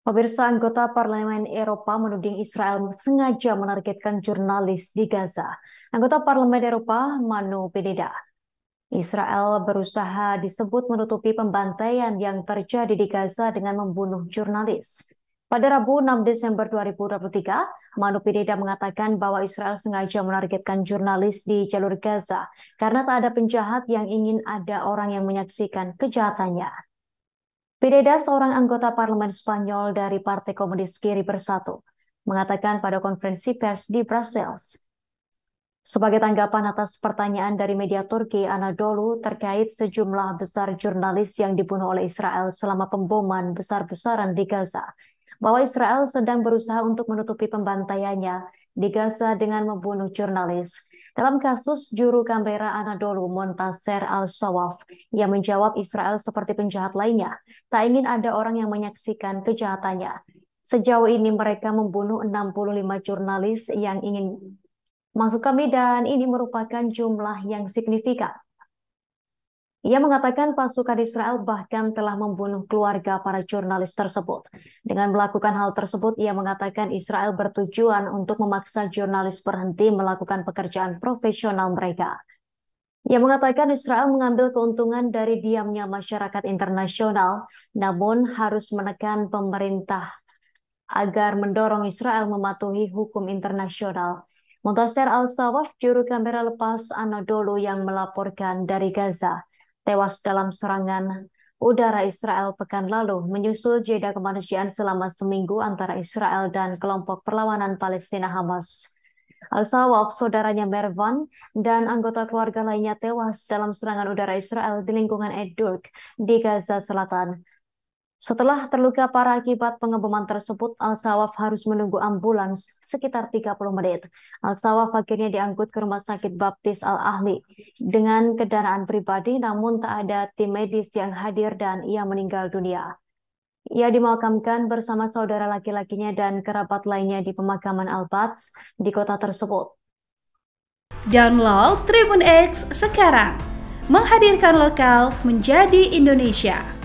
Pemirsa anggota Parlemen Eropa menuding Israel sengaja menargetkan jurnalis di Gaza. Anggota Parlemen Eropa Manu Pineda. Israel berusaha disebut menutupi pembantaian yang terjadi di Gaza dengan membunuh jurnalis. Pada Rabu 6 Desember 2023, Manu Pineda mengatakan bahwa Israel sengaja menargetkan jurnalis di jalur Gaza karena tak ada penjahat yang ingin ada orang yang menyaksikan kejahatannya. Pineda, seorang anggota parlemen Spanyol dari Partai Komunis Kiri Bersatu, mengatakan pada konferensi pers di Brussels. Sebagai tanggapan atas pertanyaan dari media Turki Anadolu terkait sejumlah besar jurnalis yang dibunuh oleh Israel selama pemboman besar-besaran di Gaza, bahwa Israel sedang berusaha untuk menutupi pembantaiannya di Gaza dengan membunuh jurnalis dalam kasus juru kamera Anadolu Montaser Al-Sawaf yang menjawab Israel seperti penjahat lainnya. Tak ingin ada orang yang menyaksikan kejahatannya. Sejauh ini mereka membunuh 65 jurnalis yang ingin masuk kami dan ini merupakan jumlah yang signifikan. Ia mengatakan pasukan Israel bahkan telah membunuh keluarga para jurnalis tersebut. Dengan melakukan hal tersebut, ia mengatakan Israel bertujuan untuk memaksa jurnalis berhenti melakukan pekerjaan profesional mereka. Ia mengatakan Israel mengambil keuntungan dari diamnya masyarakat internasional, namun harus menekan pemerintah agar mendorong Israel mematuhi hukum internasional. Montaser Al-Sawaf, juru kamera lepas Anadolu yang melaporkan dari Gaza tewas dalam serangan udara Israel pekan lalu menyusul jeda kemanusiaan selama seminggu antara Israel dan kelompok perlawanan Palestina Hamas. Al-Sawaf, saudaranya Mervan, dan anggota keluarga lainnya tewas dalam serangan udara Israel di lingkungan Edurk di Gaza Selatan. Setelah terluka parah akibat pengeboman tersebut, Al-Sawaf harus menunggu ambulans sekitar 30 menit. Al-Sawaf akhirnya diangkut ke Rumah Sakit Baptis Al-Ahli dengan kendaraan pribadi namun tak ada tim medis yang hadir dan ia meninggal dunia. Ia dimakamkan bersama saudara laki-lakinya dan kerabat lainnya di pemakaman Al-Bats di kota tersebut. Download Tribun X sekarang, menghadirkan lokal menjadi Indonesia.